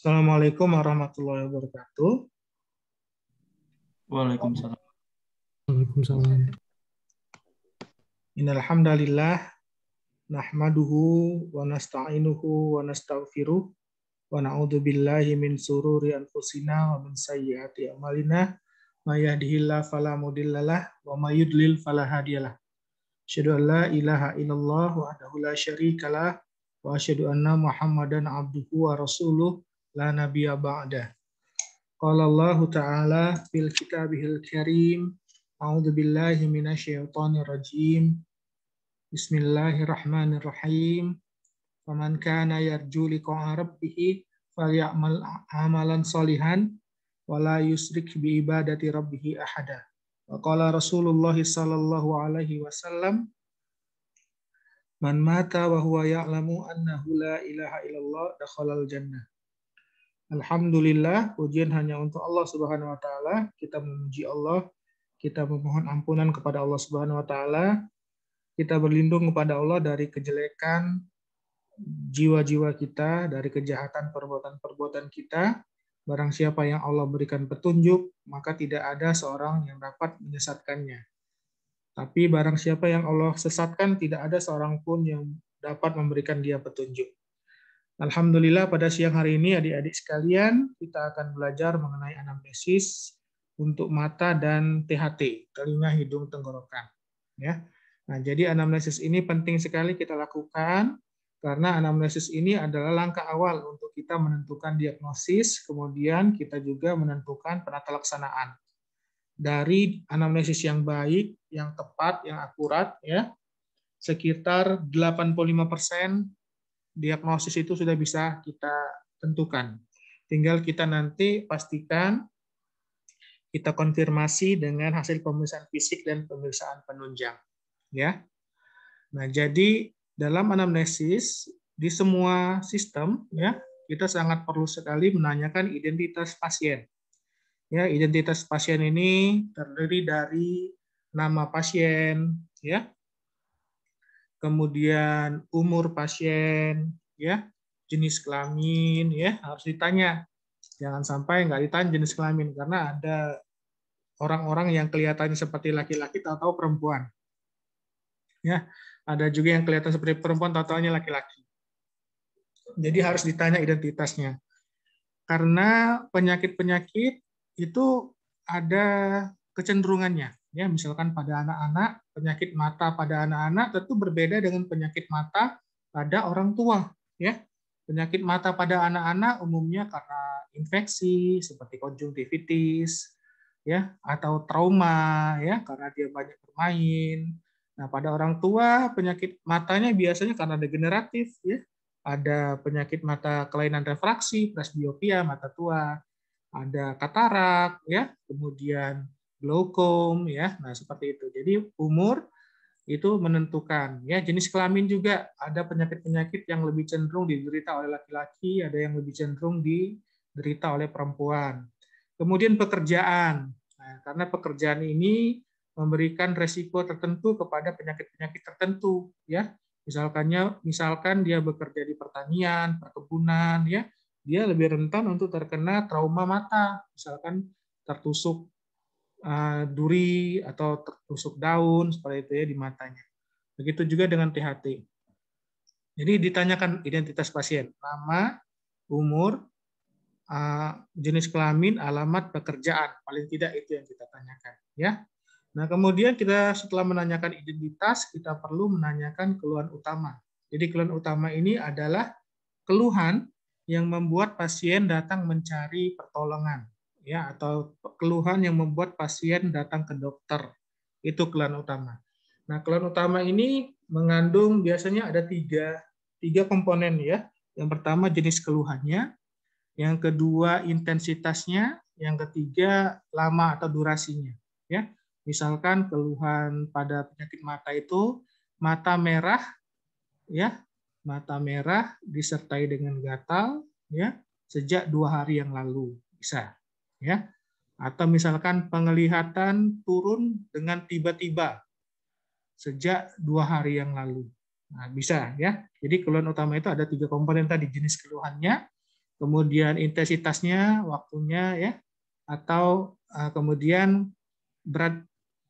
Assalamualaikum warahmatullahi wabarakatuh. Waalaikumsalam. Waalaikumsalam. Innalhamdalillah nahmaduhu wa nasta'inuhu wa nastaghfiruh wa na'udzubillahi billahi min sururi anfusina wa min sayyiati a'malina may yahdihillahu fala mudhillalah wa may yudlil fala hadiyalah. Asyhadu an la ilaha illallah wa la syarikalah wa asyhadu anna Muhammadan abduhu wa rasuluh la nabiyya ba'da. Qala Allah Ta'ala fil kitabihil karim A'udzu billahi minasyaitonir rajim. Bismillahirrahmanirrahim. Faman kana yarju liqa'a rabbih falyamal amalan salihan wala yusrik bi ibadati rabbih ahada. Wa qala Rasulullah sallallahu alaihi wasallam Man mata wa huwa ya'lamu annahu la ilaha illallah al jannah. Alhamdulillah, ujian hanya untuk Allah Subhanahu wa taala. Kita memuji Allah, kita memohon ampunan kepada Allah Subhanahu wa taala. Kita berlindung kepada Allah dari kejelekan jiwa-jiwa kita, dari kejahatan perbuatan-perbuatan kita. Barang siapa yang Allah berikan petunjuk, maka tidak ada seorang yang dapat menyesatkannya. Tapi barang siapa yang Allah sesatkan, tidak ada seorang pun yang dapat memberikan dia petunjuk. Alhamdulillah pada siang hari ini adik-adik sekalian kita akan belajar mengenai anamnesis untuk mata dan THT, telinga, hidung, tenggorokan. Ya. Nah, jadi anamnesis ini penting sekali kita lakukan karena anamnesis ini adalah langkah awal untuk kita menentukan diagnosis, kemudian kita juga menentukan penata laksanaan. Dari anamnesis yang baik, yang tepat, yang akurat ya, sekitar 85% persen diagnosis itu sudah bisa kita tentukan. Tinggal kita nanti pastikan kita konfirmasi dengan hasil pemeriksaan fisik dan pemeriksaan penunjang. Ya. Nah, jadi dalam anamnesis di semua sistem ya, kita sangat perlu sekali menanyakan identitas pasien. Ya, identitas pasien ini terdiri dari nama pasien, ya, kemudian umur pasien, ya, jenis kelamin, ya harus ditanya. Jangan sampai nggak ditanya jenis kelamin karena ada orang-orang yang kelihatannya seperti laki-laki atau perempuan. Ya, ada juga yang kelihatan seperti perempuan totalnya laki-laki. Jadi harus ditanya identitasnya. Karena penyakit-penyakit itu ada kecenderungannya, ya misalkan pada anak-anak penyakit mata pada anak-anak tentu berbeda dengan penyakit mata pada orang tua ya penyakit mata pada anak-anak umumnya karena infeksi seperti konjungtivitis ya atau trauma ya karena dia banyak bermain nah pada orang tua penyakit matanya biasanya karena degeneratif ya ada penyakit mata kelainan refraksi presbiopia mata tua ada katarak ya kemudian glaukom ya. Nah, seperti itu. Jadi umur itu menentukan ya jenis kelamin juga ada penyakit-penyakit yang lebih cenderung diderita oleh laki-laki, ada yang lebih cenderung diderita oleh perempuan. Kemudian pekerjaan. Nah, karena pekerjaan ini memberikan resiko tertentu kepada penyakit-penyakit tertentu ya. Misalkannya misalkan dia bekerja di pertanian, perkebunan ya, dia lebih rentan untuk terkena trauma mata, misalkan tertusuk Eh, duri atau tertusuk daun seperti itu ya di matanya. Begitu juga dengan THT. Jadi ditanyakan identitas pasien, nama, umur, eh, jenis kelamin, alamat pekerjaan, paling tidak itu yang kita tanyakan, ya. Nah, kemudian kita setelah menanyakan identitas, kita perlu menanyakan keluhan utama. Jadi keluhan utama ini adalah keluhan yang membuat pasien datang mencari pertolongan ya atau keluhan yang membuat pasien datang ke dokter. Itu keluhan utama. Nah, keluhan utama ini mengandung biasanya ada tiga, tiga komponen ya. Yang pertama jenis keluhannya, yang kedua intensitasnya, yang ketiga lama atau durasinya. Ya, misalkan keluhan pada penyakit mata itu mata merah, ya, mata merah disertai dengan gatal, ya, sejak dua hari yang lalu bisa ya. Atau misalkan penglihatan turun dengan tiba-tiba sejak dua hari yang lalu. Nah, bisa ya. Jadi keluhan utama itu ada tiga komponen tadi jenis keluhannya, kemudian intensitasnya, waktunya ya, atau uh, kemudian berat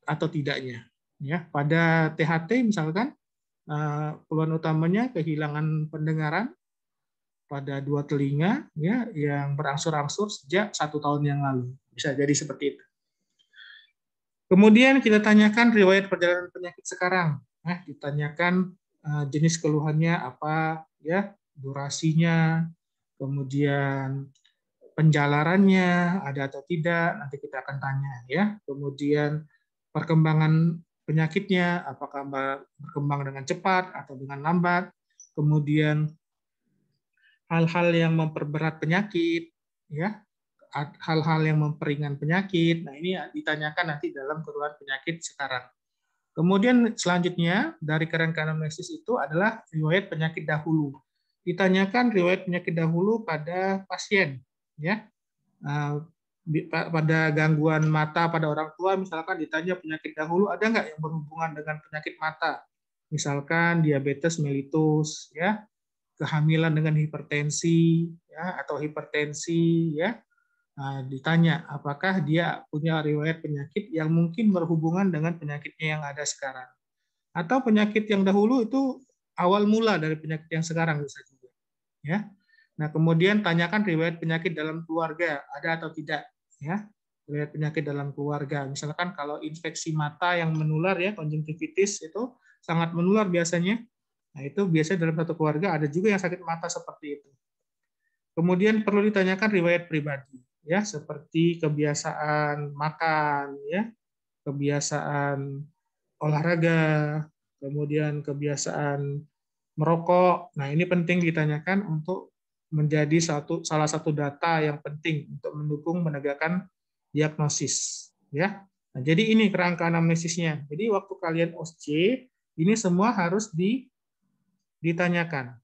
atau tidaknya. Ya, pada THT misalkan uh, keluhan utamanya kehilangan pendengaran, pada dua telinga ya yang berangsur-angsur sejak satu tahun yang lalu. Bisa jadi seperti itu. Kemudian kita tanyakan riwayat perjalanan penyakit sekarang. Nah, ditanyakan eh, jenis keluhannya apa, ya, durasinya, kemudian penjalarannya ada atau tidak, nanti kita akan tanya ya. Kemudian perkembangan penyakitnya apakah berkembang dengan cepat atau dengan lambat. Kemudian hal-hal yang memperberat penyakit, ya, hal-hal yang memperingan penyakit. Nah, ini ditanyakan nanti dalam keluhan penyakit sekarang. Kemudian selanjutnya dari kerangka anamnesis itu adalah riwayat penyakit dahulu. Ditanyakan riwayat penyakit dahulu pada pasien, ya. Ah, pada gangguan mata pada orang tua, misalkan ditanya penyakit dahulu ada nggak yang berhubungan dengan penyakit mata, misalkan diabetes mellitus, ya kehamilan dengan hipertensi ya atau hipertensi ya nah, ditanya apakah dia punya riwayat penyakit yang mungkin berhubungan dengan penyakitnya yang ada sekarang atau penyakit yang dahulu itu awal mula dari penyakit yang sekarang bisa juga ya nah kemudian tanyakan riwayat penyakit dalam keluarga ada atau tidak ya riwayat penyakit dalam keluarga misalkan kalau infeksi mata yang menular ya konjungtivitis itu sangat menular biasanya Nah, itu biasanya dalam satu keluarga ada juga yang sakit mata seperti itu. Kemudian perlu ditanyakan riwayat pribadi, ya, seperti kebiasaan makan, ya, kebiasaan olahraga, kemudian kebiasaan merokok. Nah, ini penting ditanyakan untuk menjadi satu salah satu data yang penting untuk mendukung menegakkan diagnosis, ya. Nah, jadi ini kerangka anamnesisnya. Jadi waktu kalian OSC, ini semua harus di ditanyakan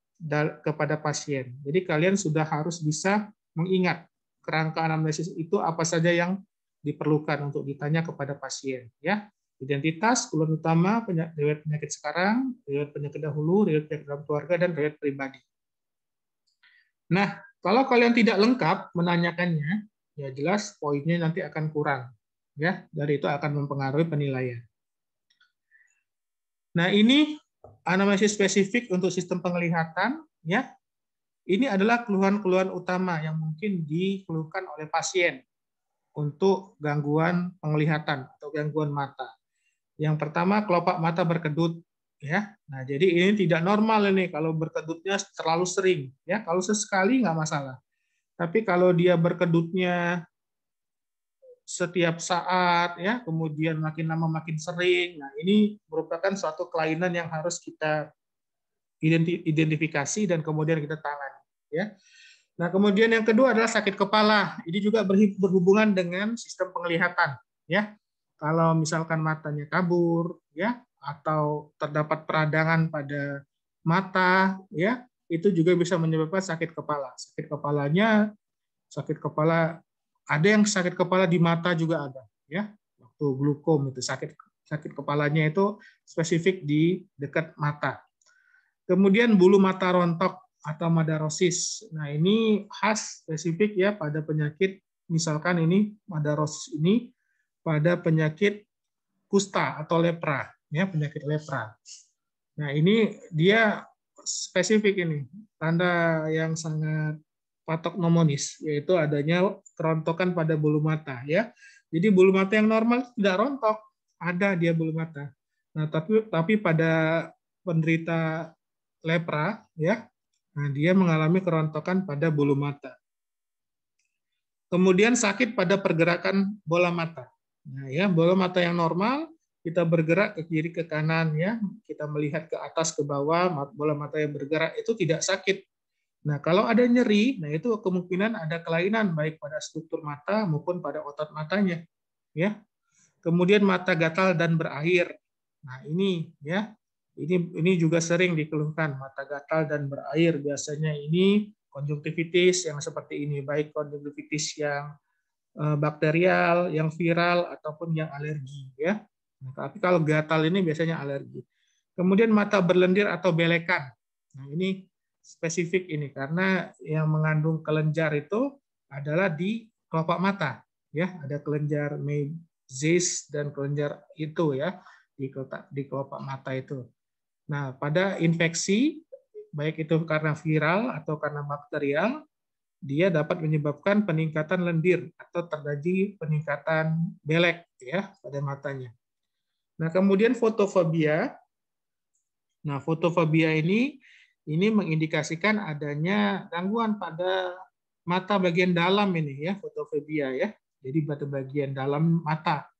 kepada pasien. Jadi kalian sudah harus bisa mengingat kerangka anamnesis itu apa saja yang diperlukan untuk ditanya kepada pasien ya identitas keluhan utama riwayat penyakit sekarang riwayat penyakit dahulu riwayat penyakit dalam keluarga dan riwayat pribadi nah kalau kalian tidak lengkap menanyakannya ya jelas poinnya nanti akan kurang ya dari itu akan mempengaruhi penilaian nah ini anamnesis spesifik untuk sistem penglihatan ya. Ini adalah keluhan-keluhan utama yang mungkin dikeluhkan oleh pasien untuk gangguan penglihatan atau gangguan mata. Yang pertama kelopak mata berkedut ya. Nah, jadi ini tidak normal ini kalau berkedutnya terlalu sering ya. Kalau sesekali nggak masalah. Tapi kalau dia berkedutnya setiap saat ya kemudian makin lama makin sering nah ini merupakan suatu kelainan yang harus kita identifikasi dan kemudian kita tangani ya nah kemudian yang kedua adalah sakit kepala ini juga berhubungan dengan sistem penglihatan ya kalau misalkan matanya kabur ya atau terdapat peradangan pada mata ya itu juga bisa menyebabkan sakit kepala sakit kepalanya sakit kepala ada yang sakit kepala di mata juga ada, ya. Waktu glukom itu sakit sakit kepalanya itu spesifik di dekat mata. Kemudian bulu mata rontok atau madarosis. Nah, ini khas spesifik ya pada penyakit misalkan ini madarosis ini pada penyakit kusta atau lepra, ya penyakit lepra. Nah, ini dia spesifik ini, tanda yang sangat Patok patognomonis, yaitu adanya kerontokan pada bulu mata. ya. Jadi bulu mata yang normal tidak rontok, ada dia bulu mata. Nah, tapi tapi pada penderita lepra, ya, nah dia mengalami kerontokan pada bulu mata. Kemudian sakit pada pergerakan bola mata. Nah, ya, bola mata yang normal kita bergerak ke kiri ke kanan ya, kita melihat ke atas ke bawah, bola mata yang bergerak itu tidak sakit. Nah, kalau ada nyeri, nah itu kemungkinan ada kelainan baik pada struktur mata maupun pada otot matanya, ya. Kemudian mata gatal dan berair. Nah, ini ya. Ini ini juga sering dikeluhkan mata gatal dan berair. Biasanya ini konjungtivitis yang seperti ini, baik konjungtivitis yang eh, bakterial, yang viral ataupun yang alergi, ya. Nah, tapi kalau gatal ini biasanya alergi. Kemudian mata berlendir atau belekan. Nah, ini spesifik ini karena yang mengandung kelenjar itu adalah di kelopak mata ya ada kelenjar mesis dan kelenjar itu ya di kelopak di kelopak mata itu. Nah, pada infeksi baik itu karena viral atau karena bakterial dia dapat menyebabkan peningkatan lendir atau terjadi peningkatan belek ya pada matanya. Nah, kemudian fotofobia. Nah, fotofobia ini ini mengindikasikan adanya gangguan pada mata bagian dalam ini ya, fotofobia ya. Jadi pada bagian dalam mata,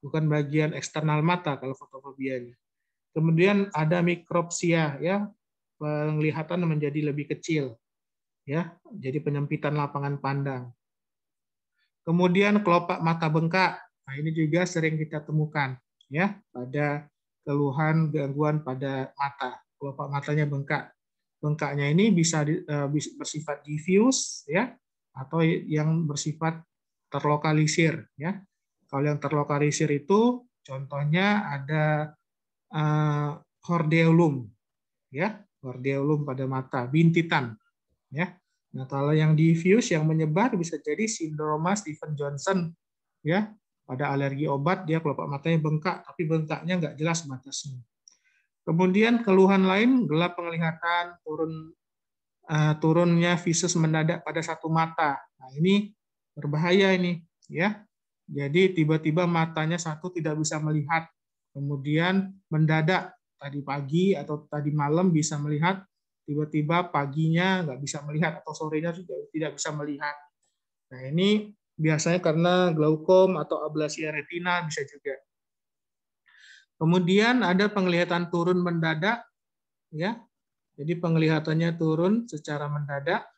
bukan bagian eksternal mata kalau fotofobianya. Kemudian ada mikropsia ya, penglihatan menjadi lebih kecil ya, jadi penyempitan lapangan pandang. Kemudian kelopak mata bengkak. Nah, ini juga sering kita temukan ya pada keluhan gangguan pada mata, kelopak matanya bengkak bengkaknya ini bisa eh, bersifat diffuse ya atau yang bersifat terlokalisir ya. Kalau yang terlokalisir itu contohnya ada uh, eh, hordeolum ya, hordeolum pada mata, bintitan ya. Nah, kalau yang diffuse yang menyebar bisa jadi sindroma Stephen Johnson ya. Pada alergi obat dia kelopak matanya bengkak tapi bengkaknya nggak jelas batasnya. Kemudian keluhan lain gelap penglihatan, turun uh, turunnya visus mendadak pada satu mata. Nah, ini berbahaya ini, ya. Jadi tiba-tiba matanya satu tidak bisa melihat, kemudian mendadak tadi pagi atau tadi malam bisa melihat, tiba-tiba paginya nggak bisa melihat atau sorenya juga tidak bisa melihat. Nah, ini biasanya karena glaukom atau ablasi retina bisa juga. Kemudian ada penglihatan turun mendadak, ya. Jadi penglihatannya turun secara mendadak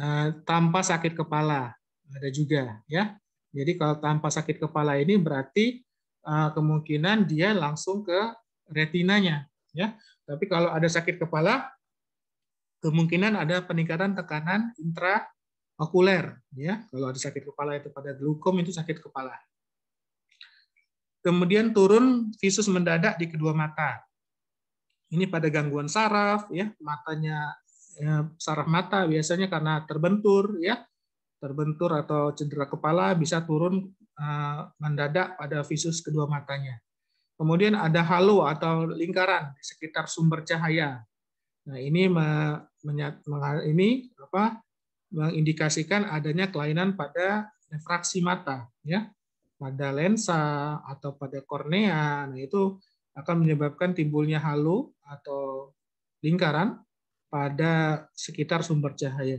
eh, tanpa sakit kepala ada juga, ya. Jadi kalau tanpa sakit kepala ini berarti eh, kemungkinan dia langsung ke retinanya, ya. Tapi kalau ada sakit kepala, kemungkinan ada peningkatan tekanan intraokuler, ya. Kalau ada sakit kepala itu pada glukom itu sakit kepala, kemudian turun visus mendadak di kedua mata. Ini pada gangguan saraf, ya matanya ya, saraf mata biasanya karena terbentur, ya terbentur atau cedera kepala bisa turun uh, mendadak pada visus kedua matanya. Kemudian ada halo atau lingkaran di sekitar sumber cahaya. Nah, ini me, menyat, ini apa mengindikasikan adanya kelainan pada refraksi mata, ya pada lensa atau pada kornea. Nah, itu akan menyebabkan timbulnya halo atau lingkaran pada sekitar sumber cahaya.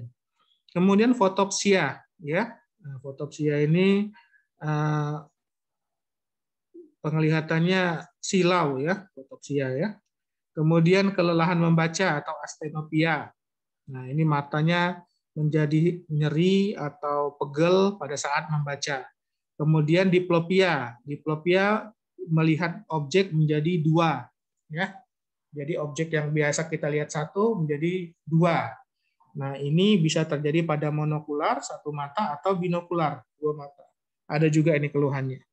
Kemudian fotopsia, ya. Nah, fotopsia ini eh, penglihatannya silau ya, fotopsia ya. Kemudian kelelahan membaca atau astenopia. Nah, ini matanya menjadi nyeri atau pegel pada saat membaca. Kemudian diplopia, diplopia melihat objek menjadi dua, ya. Jadi objek yang biasa kita lihat satu menjadi dua. Nah ini bisa terjadi pada monokular satu mata atau binokular dua mata. Ada juga ini keluhannya.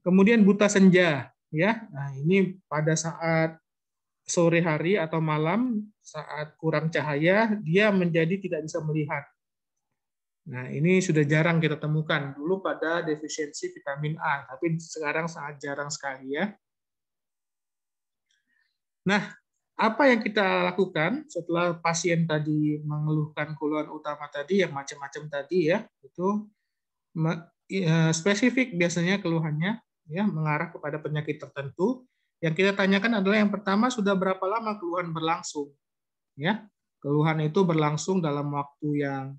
Kemudian buta senja, ya. Nah ini pada saat sore hari atau malam saat kurang cahaya dia menjadi tidak bisa melihat Nah, ini sudah jarang kita temukan dulu pada defisiensi vitamin A, tapi sekarang sangat jarang sekali ya. Nah, apa yang kita lakukan setelah pasien tadi mengeluhkan keluhan utama tadi yang macam-macam tadi ya, itu ya, spesifik biasanya keluhannya ya mengarah kepada penyakit tertentu. Yang kita tanyakan adalah yang pertama sudah berapa lama keluhan berlangsung? Ya, keluhan itu berlangsung dalam waktu yang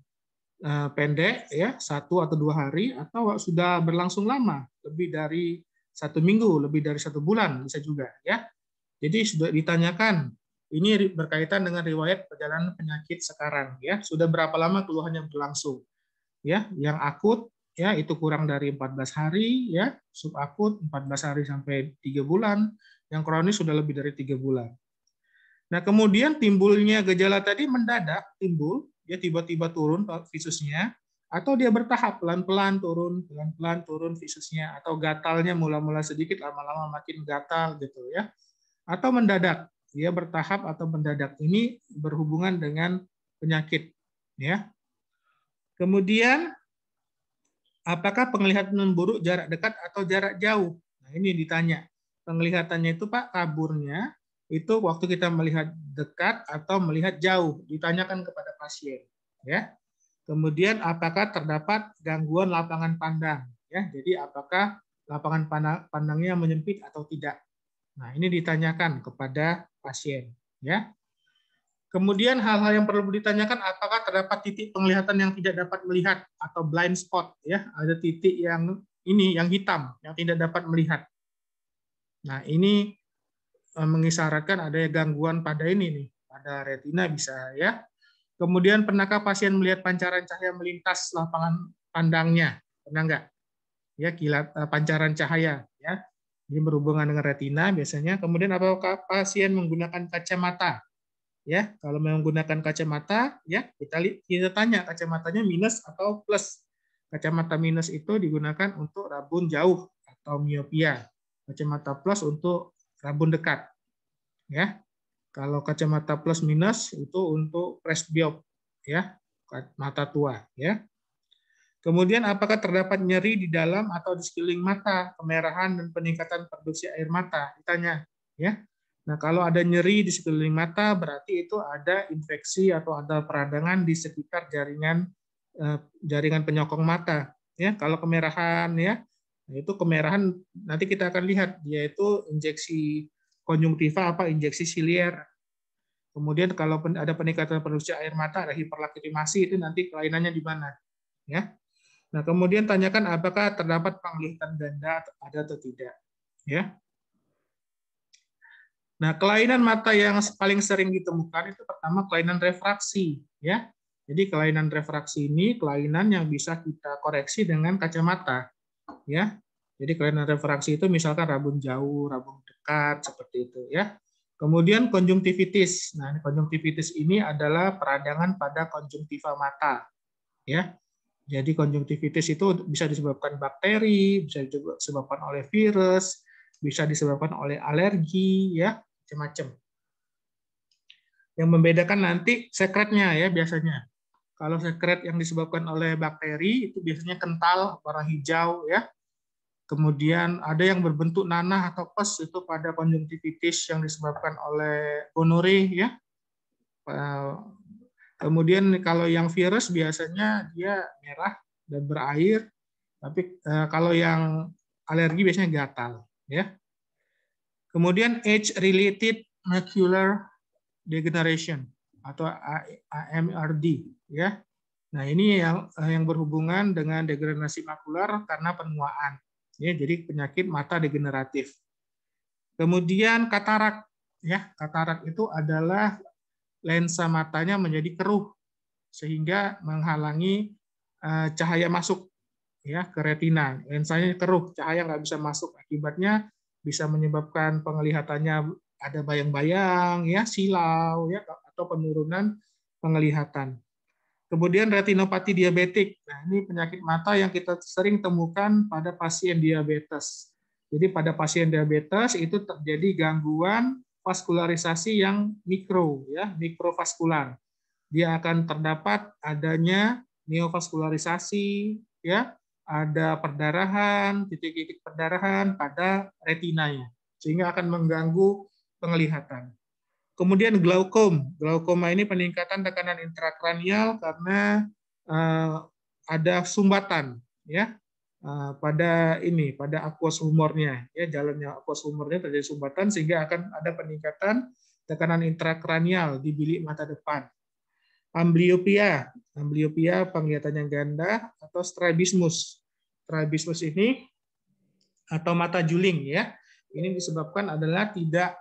Eh, pendek ya satu atau dua hari atau sudah berlangsung lama lebih dari satu minggu lebih dari satu bulan bisa juga ya jadi sudah ditanyakan ini berkaitan dengan riwayat perjalanan penyakit sekarang ya sudah berapa lama keluhannya berlangsung ya yang akut ya itu kurang dari 14 hari ya sub empat 14 hari sampai tiga bulan yang kronis sudah lebih dari tiga bulan nah kemudian timbulnya gejala tadi mendadak timbul dia tiba-tiba turun visusnya, atau dia bertahap pelan-pelan turun, pelan-pelan turun visusnya, atau gatalnya mula-mula sedikit, lama-lama makin gatal gitu ya, atau mendadak, dia bertahap atau mendadak ini berhubungan dengan penyakit, ya. Kemudian apakah penglihatan buruk jarak dekat atau jarak jauh? Nah ini ditanya penglihatannya itu pak kaburnya itu waktu kita melihat dekat atau melihat jauh ditanyakan kepada pasien ya kemudian apakah terdapat gangguan lapangan pandang ya jadi apakah lapangan pandang, pandangnya menyempit atau tidak nah ini ditanyakan kepada pasien ya kemudian hal-hal yang perlu ditanyakan apakah terdapat titik penglihatan yang tidak dapat melihat atau blind spot ya ada titik yang ini yang hitam yang tidak dapat melihat nah ini Eh, mengisyaratkan ada gangguan pada ini nih, pada retina bisa ya. Kemudian pernahkah pasien melihat pancaran cahaya melintas lapangan pandangnya? Pernah nggak? Ya, kilat eh, pancaran cahaya ya. Ini berhubungan dengan retina biasanya. Kemudian apakah pasien menggunakan kacamata? Ya, kalau menggunakan kacamata ya kita kita tanya kacamatanya minus atau plus. Kacamata minus itu digunakan untuk rabun jauh atau miopia. Kacamata plus untuk rabun dekat. Ya. Kalau kacamata plus minus itu untuk presbiop ya, mata tua ya. Kemudian apakah terdapat nyeri di dalam atau di sekeliling mata, kemerahan dan peningkatan produksi air mata? Ditanya, ya. Nah, kalau ada nyeri di sekeliling mata berarti itu ada infeksi atau ada peradangan di sekitar jaringan eh, jaringan penyokong mata, ya. Kalau kemerahan ya, Nah, itu kemerahan nanti kita akan lihat yaitu injeksi konjungtiva apa injeksi silier. Kemudian kalau ada peningkatan produksi air mata ada hiperlakrimasi itu nanti kelainannya di mana, ya. Nah, kemudian tanyakan apakah terdapat penglihatan ganda ada atau tidak, ya. Nah, kelainan mata yang paling sering ditemukan itu pertama kelainan refraksi, ya. Jadi kelainan refraksi ini kelainan yang bisa kita koreksi dengan kacamata ya. Jadi kelainan refraksi itu misalkan rabun jauh, rabun dekat seperti itu ya. Kemudian konjungtivitis. Nah, konjungtivitis ini adalah peradangan pada konjungtiva mata ya. Jadi konjungtivitis itu bisa disebabkan bakteri, bisa disebabkan oleh virus, bisa disebabkan oleh alergi ya, macam-macam. Yang membedakan nanti sekretnya ya biasanya kalau sekret yang disebabkan oleh bakteri itu biasanya kental warna hijau ya. Kemudian ada yang berbentuk nanah atau pus itu pada konjungtivitis yang disebabkan oleh gonore ya. Eh, kemudian kalau yang virus biasanya dia merah dan berair, tapi eh, kalau yang alergi biasanya gatal ya. Kemudian age related macular degeneration atau AMRD ya. Nah, ini yang eh, yang berhubungan dengan degenerasi makular karena penuaan. Ya, jadi penyakit mata degeneratif. Kemudian katarak ya, katarak itu adalah lensa matanya menjadi keruh sehingga menghalangi eh, cahaya masuk ya ke retina. Lensanya keruh, cahaya nggak bisa masuk. Akibatnya bisa menyebabkan penglihatannya ada bayang-bayang, ya silau, ya atau penurunan penglihatan. Kemudian retinopati diabetik. Nah, ini penyakit mata yang kita sering temukan pada pasien diabetes. Jadi pada pasien diabetes itu terjadi gangguan vaskularisasi yang mikro ya, mikrovaskular. Dia akan terdapat adanya neovaskularisasi ya, ada perdarahan, titik-titik perdarahan pada retinanya sehingga akan mengganggu penglihatan. Kemudian glaukom. Glaukoma ini peningkatan tekanan intrakranial karena uh, ada sumbatan ya uh, pada ini pada akuas humornya ya jalannya akuas humornya terjadi sumbatan sehingga akan ada peningkatan tekanan intrakranial di bilik mata depan. Ambliopia, ambliopia penglihatan yang ganda atau strabismus. Strabismus ini atau mata juling ya. Ini disebabkan adalah tidak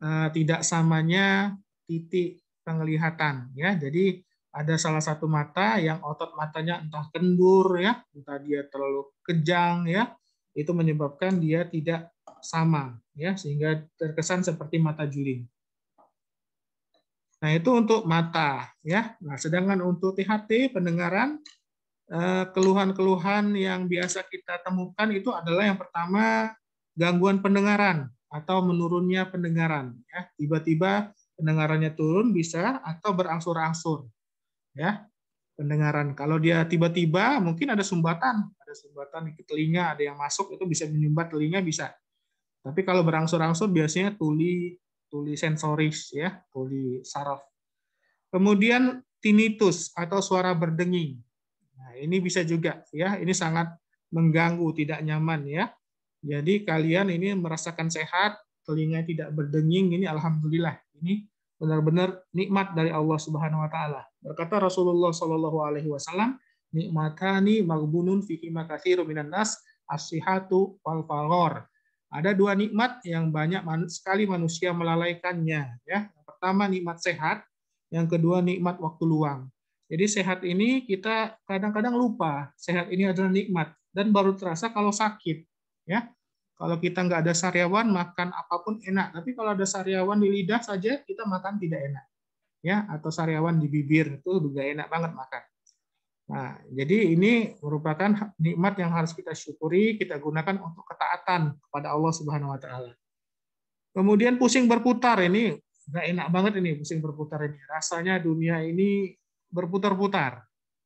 Eh, tidak samanya titik penglihatan ya. Jadi ada salah satu mata yang otot matanya entah kendur ya, entah dia terlalu kejang ya, itu menyebabkan dia tidak sama ya sehingga terkesan seperti mata juling. Nah, itu untuk mata ya. Nah, sedangkan untuk THT pendengaran eh, keluhan-keluhan yang biasa kita temukan itu adalah yang pertama gangguan pendengaran atau menurunnya pendengaran ya tiba-tiba pendengarannya turun bisa atau berangsur-angsur ya pendengaran kalau dia tiba-tiba mungkin ada sumbatan ada sumbatan di telinga ada yang masuk itu bisa menyumbat telinga bisa tapi kalau berangsur-angsur biasanya tuli tuli sensoris ya tuli saraf kemudian tinnitus atau suara berdenging nah ini bisa juga ya ini sangat mengganggu tidak nyaman ya jadi kalian ini merasakan sehat, telinga tidak berdenging, ini alhamdulillah. Ini benar-benar nikmat dari Allah Subhanahu wa taala. Berkata Rasulullah Shallallahu alaihi wasallam, nikmatani magbunun fihi makatsirun minan nas as-sihatu wal faror. Ada dua nikmat yang banyak sekali manusia melalaikannya ya. Yang pertama nikmat sehat, yang kedua nikmat waktu luang. Jadi sehat ini kita kadang-kadang lupa, sehat ini adalah nikmat dan baru terasa kalau sakit ya. Kalau kita nggak ada sariawan, makan apapun enak. Tapi kalau ada sariawan di lidah saja, kita makan tidak enak. ya Atau sariawan di bibir, itu juga enak banget makan. Nah, jadi ini merupakan nikmat yang harus kita syukuri, kita gunakan untuk ketaatan kepada Allah Subhanahu wa taala. Kemudian pusing berputar ini nggak enak banget ini pusing berputar ini. Rasanya dunia ini berputar-putar.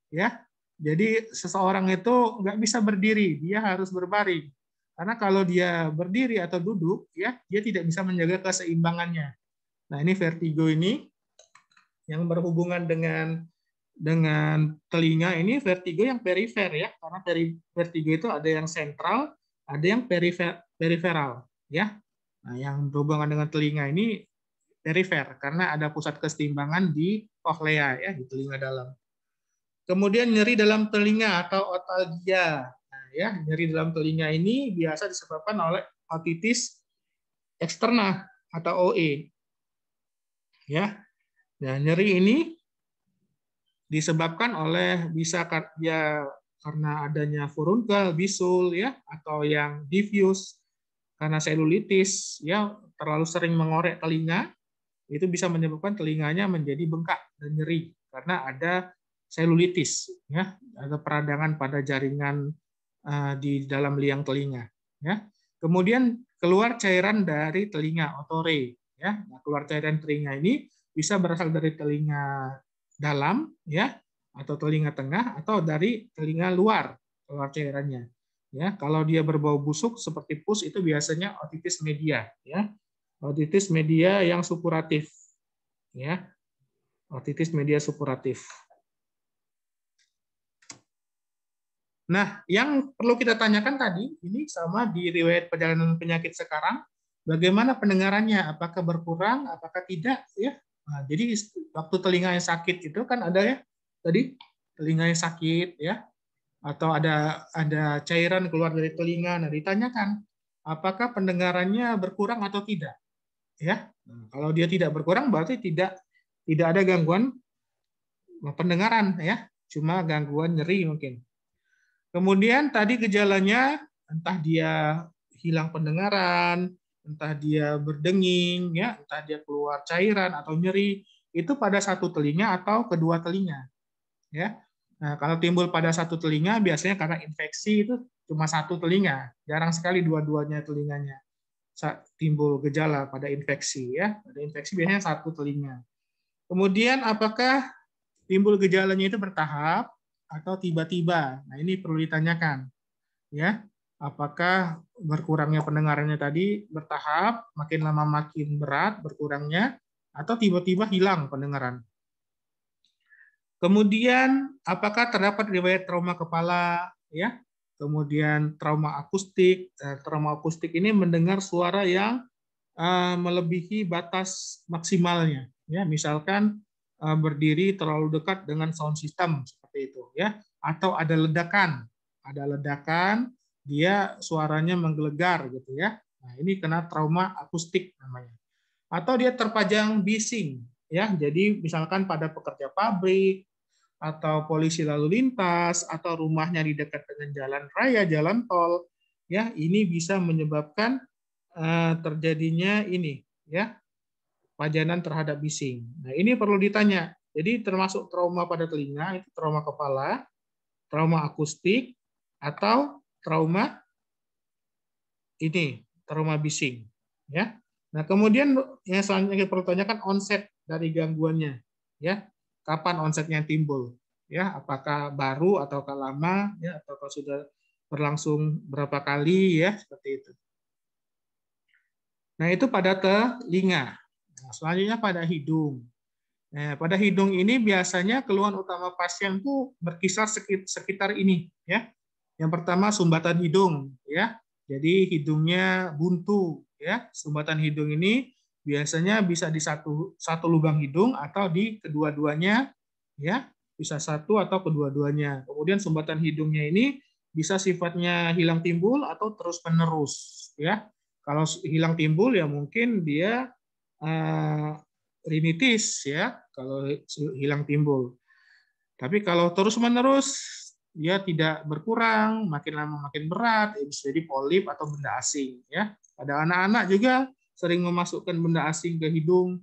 Ya. Jadi seseorang itu nggak bisa berdiri, dia harus berbaring. Karena kalau dia berdiri atau duduk, ya dia tidak bisa menjaga keseimbangannya. Nah ini vertigo ini yang berhubungan dengan dengan telinga ini vertigo yang perifer ya, karena vertigo itu ada yang sentral, ada yang perifer, periferal ya. Nah yang berhubungan dengan telinga ini perifer karena ada pusat keseimbangan di cochlea ya di telinga dalam. Kemudian nyeri dalam telinga atau otalgia ya nyeri dalam telinga ini biasa disebabkan oleh otitis eksternal atau OE ya nah nyeri ini disebabkan oleh bisa ya karena adanya furunkel, bisul ya atau yang diffuse karena selulitis ya terlalu sering mengorek telinga itu bisa menyebabkan telinganya menjadi bengkak dan nyeri karena ada selulitis ya ada peradangan pada jaringan Eh, di dalam liang telinga. Ya. Kemudian keluar cairan dari telinga otore. Ya. Nah, keluar cairan telinga ini bisa berasal dari telinga dalam, ya, atau telinga tengah, atau dari telinga luar keluar cairannya. Ya, kalau dia berbau busuk seperti pus itu biasanya otitis media, ya. Otitis media yang supuratif, ya. Otitis media supuratif. Nah, yang perlu kita tanyakan tadi, ini sama di riwayat perjalanan penyakit sekarang, bagaimana pendengarannya, apakah berkurang, apakah tidak, ya. Nah, jadi waktu telinga yang sakit itu kan ada ya, tadi telinga yang sakit, ya, atau ada ada cairan keluar dari telinga, nah ditanyakan, apakah pendengarannya berkurang atau tidak, ya. Nah, kalau dia tidak berkurang, berarti tidak tidak ada gangguan pendengaran, ya, cuma gangguan nyeri mungkin Kemudian tadi gejalanya entah dia hilang pendengaran, entah dia berdenging, ya, entah dia keluar cairan atau nyeri, itu pada satu telinga atau kedua telinga. Ya. Nah, kalau timbul pada satu telinga biasanya karena infeksi itu cuma satu telinga, jarang sekali dua-duanya telinganya timbul gejala pada infeksi ya. Pada infeksi biasanya satu telinga. Kemudian apakah timbul gejalanya itu bertahap? atau tiba-tiba. Nah, ini perlu ditanyakan. Ya, apakah berkurangnya pendengarannya tadi bertahap, makin lama makin berat berkurangnya atau tiba-tiba hilang pendengaran. Kemudian apakah terdapat riwayat trauma kepala ya? Kemudian trauma akustik. Eh, trauma akustik ini mendengar suara yang eh, melebihi batas maksimalnya ya. Misalkan eh, berdiri terlalu dekat dengan sound system seperti itu ya atau ada ledakan ada ledakan dia suaranya menggelegar gitu ya nah ini kena trauma akustik namanya atau dia terpajang bising ya jadi misalkan pada pekerja pabrik atau polisi lalu lintas atau rumahnya di dekat dengan jalan raya jalan tol ya ini bisa menyebabkan uh, terjadinya ini ya pajanan terhadap bising nah ini perlu ditanya jadi termasuk trauma pada telinga itu trauma kepala, trauma akustik atau trauma ini, trauma bising, ya. Nah, kemudian yang selanjutnya kita perlu tanyakan onset dari gangguannya, ya. Kapan onsetnya timbul? Ya, apakah baru atau lama ya ataukah sudah berlangsung berapa kali ya seperti itu. Nah, itu pada telinga. Nah, selanjutnya pada hidung. Nah, pada hidung ini biasanya keluhan utama pasien itu berkisar sekitar ini ya. Yang pertama sumbatan hidung ya. Jadi hidungnya buntu ya. Sumbatan hidung ini biasanya bisa di satu satu lubang hidung atau di kedua-duanya ya. Bisa satu atau kedua-duanya. Kemudian sumbatan hidungnya ini bisa sifatnya hilang timbul atau terus-menerus ya. Kalau hilang timbul ya mungkin dia uh, rinitis ya kalau hilang timbul. Tapi kalau terus-menerus dia tidak berkurang, makin lama makin berat, ya bisa jadi polip atau benda asing. Ya, pada anak-anak juga sering memasukkan benda asing ke hidung.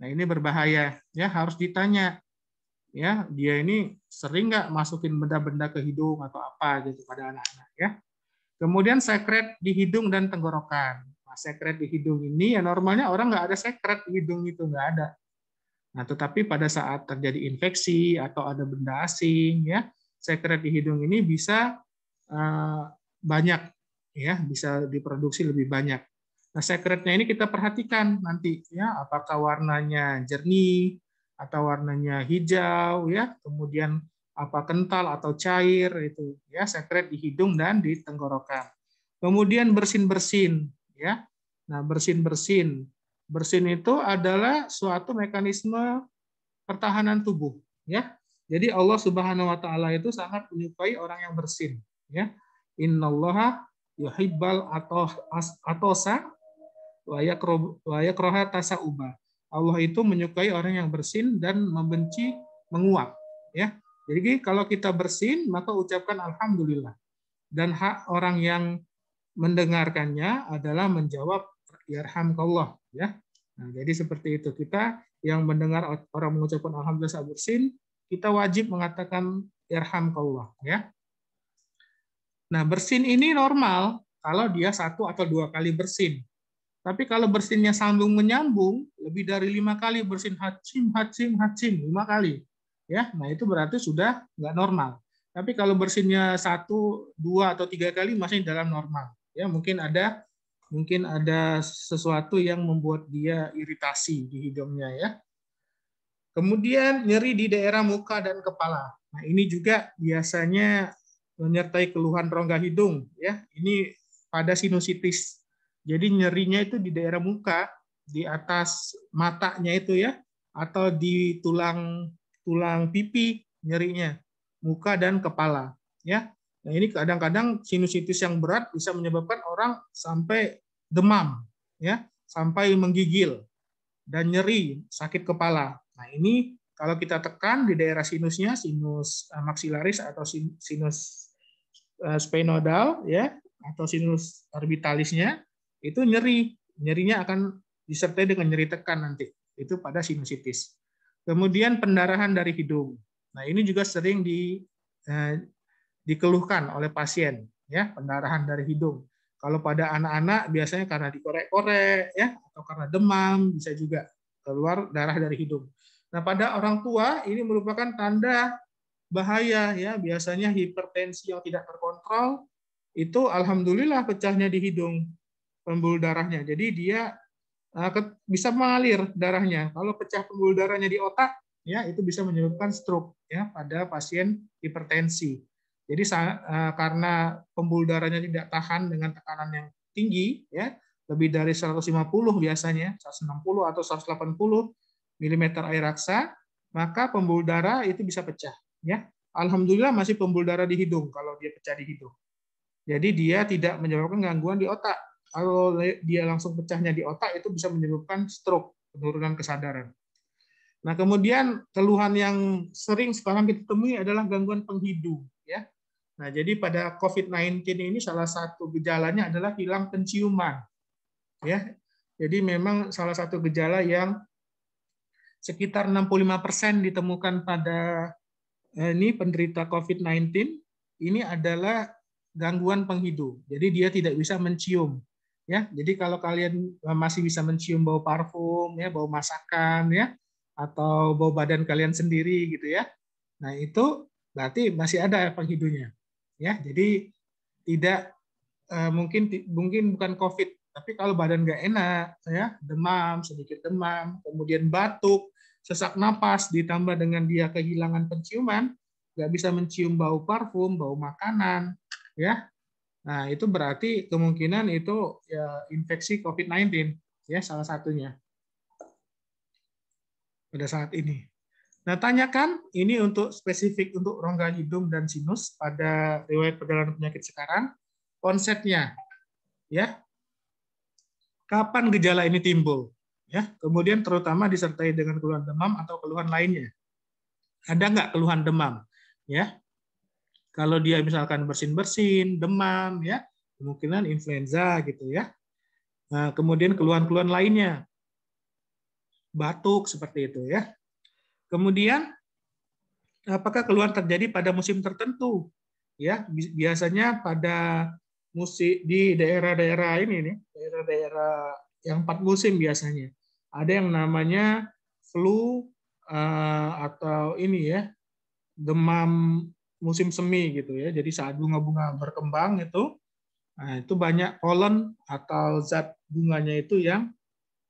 Nah ini berbahaya. Ya harus ditanya. Ya dia ini sering nggak masukin benda-benda ke hidung atau apa gitu pada anak-anak. Ya. Kemudian sekret di hidung dan tenggorokan. Nah, sekret di hidung ini ya normalnya orang nggak ada sekret di hidung itu nggak ada. Nah, tetapi pada saat terjadi infeksi atau ada benda asing, ya, sekret di hidung ini bisa uh, banyak, ya, bisa diproduksi lebih banyak. Nah, sekretnya ini kita perhatikan nanti, ya, apakah warnanya jernih atau warnanya hijau, ya, kemudian apa kental atau cair itu, ya, sekret di hidung dan di tenggorokan. Kemudian bersin bersin, ya. Nah, bersin bersin Bersin itu adalah suatu mekanisme pertahanan tubuh, ya. Jadi Allah Subhanahu wa taala itu sangat menyukai orang yang bersin, ya. Innallaha yuhibbal atau atosa wa yakraha tasauba. Allah itu menyukai orang yang bersin dan membenci menguap, ya. Jadi kalau kita bersin maka ucapkan alhamdulillah. Dan hak orang yang mendengarkannya adalah menjawab yarhamkallah ya ya. Nah, jadi seperti itu. Kita yang mendengar orang mengucapkan alhamdulillah saat bersin, kita wajib mengatakan irham allah ya. Nah, bersin ini normal kalau dia satu atau dua kali bersin. Tapi kalau bersinnya sambung menyambung, lebih dari lima kali bersin hacim, hacim, hacim, lima kali. ya. Nah, itu berarti sudah nggak normal. Tapi kalau bersinnya satu, dua, atau tiga kali masih dalam normal. ya Mungkin ada mungkin ada sesuatu yang membuat dia iritasi di hidungnya ya. Kemudian nyeri di daerah muka dan kepala. Nah, ini juga biasanya menyertai keluhan rongga hidung ya. Ini pada sinusitis. Jadi nyerinya itu di daerah muka, di atas matanya itu ya atau di tulang tulang pipi nyerinya, muka dan kepala ya. Nah, ini kadang-kadang sinusitis yang berat bisa menyebabkan orang sampai demam ya sampai menggigil dan nyeri, sakit kepala. Nah, ini kalau kita tekan di daerah sinusnya, sinus eh, maxillaris atau sinus eh, spinodal ya atau sinus orbitalisnya itu nyeri. Nyerinya akan disertai dengan nyeri tekan nanti. Itu pada sinusitis. Kemudian pendarahan dari hidung. Nah, ini juga sering di eh, dikeluhkan oleh pasien ya, pendarahan dari hidung. Kalau pada anak-anak biasanya karena dikorek-korek ya atau karena demam bisa juga keluar darah dari hidung. Nah, pada orang tua ini merupakan tanda bahaya ya, biasanya hipertensi yang tidak terkontrol itu alhamdulillah pecahnya di hidung pembuluh darahnya. Jadi dia eh, bisa mengalir darahnya. Kalau pecah pembuluh darahnya di otak ya itu bisa menyebabkan stroke ya pada pasien hipertensi. Jadi eh, karena pembuluh darahnya tidak tahan dengan tekanan yang tinggi, ya lebih dari 150 biasanya, 160 atau 180 mm air raksa, maka pembuluh darah itu bisa pecah. Ya, alhamdulillah masih pembuluh darah di hidung kalau dia pecah di hidung. Jadi dia tidak menyebabkan gangguan di otak. Kalau dia langsung pecahnya di otak itu bisa menyebabkan stroke, penurunan kesadaran. Nah, kemudian keluhan yang sering sekarang kita temui adalah gangguan penghidung ya. Nah, jadi pada COVID-19 ini salah satu gejalanya adalah hilang penciuman. Ya. Jadi memang salah satu gejala yang sekitar 65% ditemukan pada eh, ini penderita COVID-19 ini adalah gangguan penghidup. Jadi dia tidak bisa mencium. Ya, jadi kalau kalian eh, masih bisa mencium bau parfum, ya, bau masakan, ya, atau bau badan kalian sendiri gitu ya. Nah, itu berarti masih ada efek hidunya Ya, jadi tidak eh, mungkin mungkin bukan COVID, tapi kalau badan nggak enak, ya demam, sedikit demam, kemudian batuk, sesak napas, ditambah dengan dia kehilangan penciuman, nggak bisa mencium bau parfum, bau makanan, ya. Nah, itu berarti kemungkinan itu ya, infeksi COVID-19, ya salah satunya pada saat ini. Nah, tanyakan ini untuk spesifik untuk rongga hidung dan sinus pada riwayat perjalanan penyakit sekarang konsepnya. Ya. Kapan gejala ini timbul? Ya, kemudian terutama disertai dengan keluhan demam atau keluhan lainnya. Ada nggak keluhan demam? Ya. Kalau dia misalkan bersin-bersin, demam, ya, kemungkinan influenza gitu ya. Nah, kemudian keluhan-keluhan lainnya. Batuk seperti itu ya Kemudian apakah keluhan terjadi pada musim tertentu? Ya, biasanya pada musim di daerah-daerah ini nih, daerah-daerah yang empat musim biasanya. Ada yang namanya flu eh, atau ini ya, demam musim semi gitu ya. Jadi saat bunga-bunga berkembang itu Nah, itu banyak polen atau zat bunganya itu yang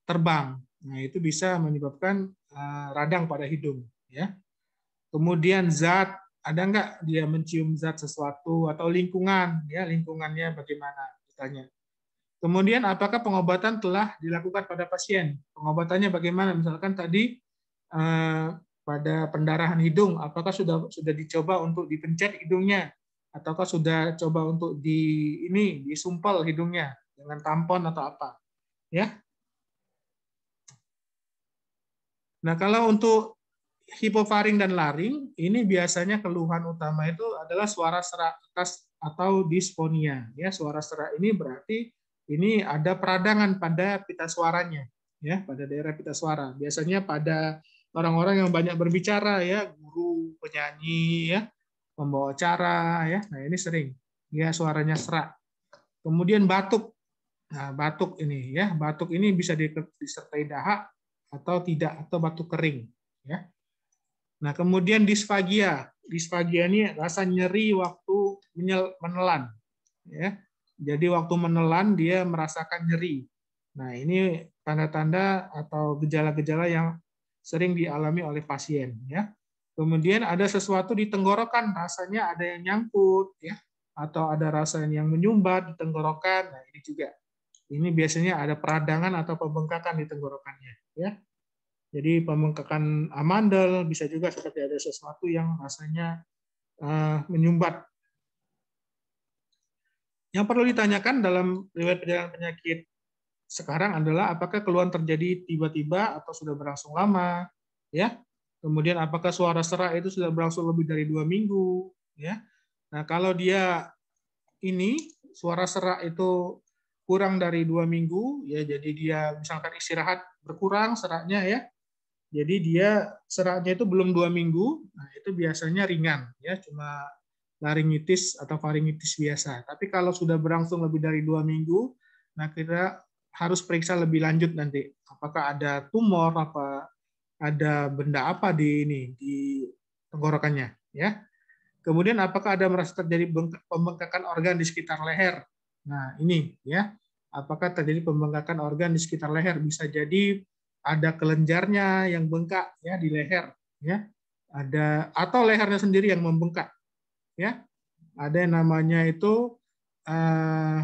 terbang. Nah, itu bisa menyebabkan Eh, radang pada hidung ya kemudian zat ada nggak dia mencium zat sesuatu atau lingkungan ya lingkungannya bagaimana ditanya kemudian apakah pengobatan telah dilakukan pada pasien pengobatannya bagaimana misalkan tadi eh, pada pendarahan hidung apakah sudah sudah dicoba untuk dipencet hidungnya ataukah sudah coba untuk di ini disumpal hidungnya dengan tampon atau apa ya Nah, kalau untuk hipofaring dan laring, ini biasanya keluhan utama itu adalah suara serak atas atau disponia. Ya, suara serak ini berarti ini ada peradangan pada pita suaranya, ya, pada daerah pita suara. Biasanya pada orang-orang yang banyak berbicara, ya, guru, penyanyi, ya, pembawa acara, ya. Nah, ini sering. Ya, suaranya serak. Kemudian batuk. Nah, batuk ini, ya, batuk ini bisa disertai dahak atau tidak atau batu kering ya. Nah, kemudian disfagia. Disfagia ini rasa nyeri waktu menelan ya. Jadi waktu menelan dia merasakan nyeri. Nah, ini tanda-tanda atau gejala-gejala yang sering dialami oleh pasien ya. Kemudian ada sesuatu di tenggorokan, rasanya ada yang nyangkut ya atau ada rasa yang menyumbat di tenggorokan. Nah, ini juga ini biasanya ada peradangan atau pembengkakan di tenggorokannya, ya. Jadi pembengkakan amandel bisa juga seperti ada sesuatu yang rasanya uh, menyumbat. Yang perlu ditanyakan dalam riwayat perjalanan penyakit sekarang adalah apakah keluhan terjadi tiba-tiba atau sudah berlangsung lama, ya. Kemudian apakah suara serak itu sudah berlangsung lebih dari dua minggu, ya. Nah kalau dia ini suara serak itu kurang dari dua minggu ya jadi dia misalkan istirahat berkurang seratnya ya jadi dia seratnya itu belum dua minggu nah itu biasanya ringan ya cuma laringitis atau faringitis biasa tapi kalau sudah berlangsung lebih dari dua minggu nah kita harus periksa lebih lanjut nanti apakah ada tumor apa ada benda apa di ini di tenggorokannya ya kemudian apakah ada merasa terjadi pembengkakan organ di sekitar leher Nah, ini ya apakah terjadi pembengkakan organ di sekitar leher bisa jadi ada kelenjarnya yang bengkak ya di leher ya ada atau lehernya sendiri yang membengkak ya ada yang namanya itu uh,